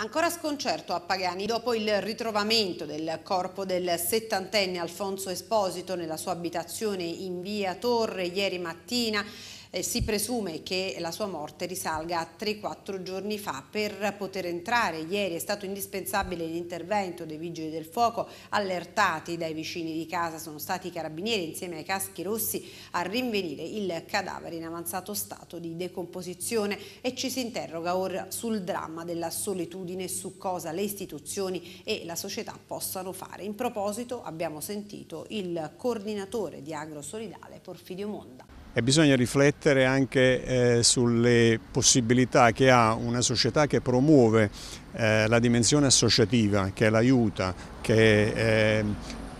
Ancora sconcerto a Pagani dopo il ritrovamento del corpo del settantenne Alfonso Esposito nella sua abitazione in via Torre ieri mattina eh, si presume che la sua morte risalga a 3-4 giorni fa. Per poter entrare ieri è stato indispensabile l'intervento dei vigili del fuoco allertati dai vicini di casa, sono stati i carabinieri insieme ai caschi rossi a rinvenire il cadavere in avanzato stato di decomposizione e ci si interroga ora sul dramma della solitudine e su cosa le istituzioni e la società possano fare. In proposito abbiamo sentito il coordinatore di Agro Solidale Porfidio Monda e bisogna riflettere anche eh, sulle possibilità che ha una società che promuove eh, la dimensione associativa, che l'aiuta, che eh,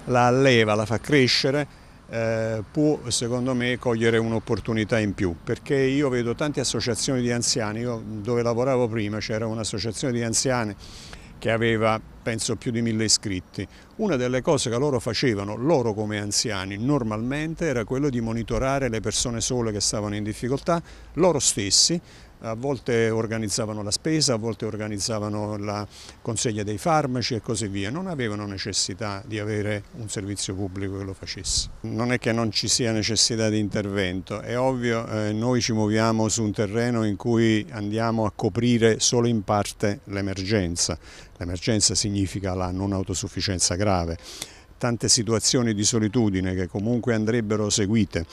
la alleva, la fa crescere, eh, può secondo me cogliere un'opportunità in più perché io vedo tante associazioni di anziani, io dove lavoravo prima c'era un'associazione di anziani che aveva penso più di mille iscritti. Una delle cose che loro facevano, loro come anziani, normalmente era quello di monitorare le persone sole che stavano in difficoltà, loro stessi, a volte organizzavano la spesa, a volte organizzavano la consegna dei farmaci e così via, non avevano necessità di avere un servizio pubblico che lo facesse. Non è che non ci sia necessità di intervento, è ovvio eh, noi ci muoviamo su un terreno in cui andiamo a coprire solo in parte l'emergenza, l'emergenza significa la non autosufficienza grave, tante situazioni di solitudine che comunque andrebbero seguite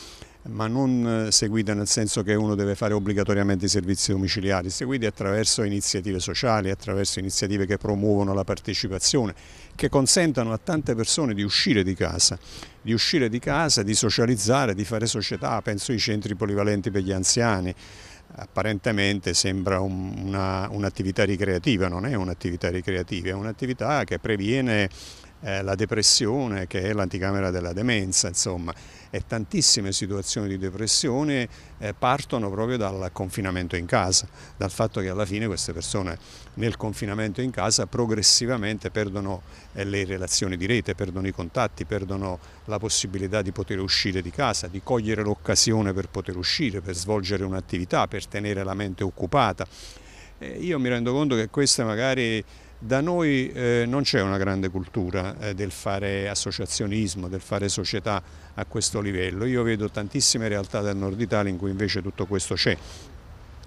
ma non eh, seguite nel senso che uno deve fare obbligatoriamente i servizi domiciliari, seguite attraverso iniziative sociali, attraverso iniziative che promuovono la partecipazione, che consentano a tante persone di uscire di casa, di uscire di casa, di socializzare, di fare società, penso ai centri polivalenti per gli anziani, apparentemente sembra un'attività un ricreativa, non è un'attività ricreativa, è un'attività che previene eh, la depressione che è l'anticamera della demenza, insomma, e tantissime situazioni di depressione eh, partono proprio dal confinamento in casa, dal fatto che alla fine queste persone nel confinamento in casa progressivamente perdono eh, le relazioni di rete, perdono i contatti, perdono la possibilità di poter uscire di casa, di cogliere l'occasione per poter uscire, per svolgere un'attività, per tenere la mente occupata. Eh, io mi rendo conto che queste magari da noi eh, non c'è una grande cultura eh, del fare associazionismo, del fare società a questo livello. Io vedo tantissime realtà del nord Italia in cui invece tutto questo c'è.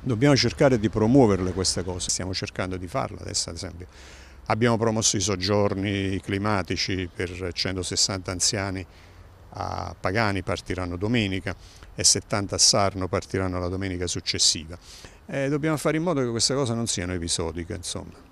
Dobbiamo cercare di promuoverle queste cose, stiamo cercando di farlo adesso ad esempio. Abbiamo promosso i soggiorni climatici per 160 anziani a Pagani partiranno domenica e 70 a Sarno partiranno la domenica successiva. Eh, dobbiamo fare in modo che queste cose non siano episodiche, insomma.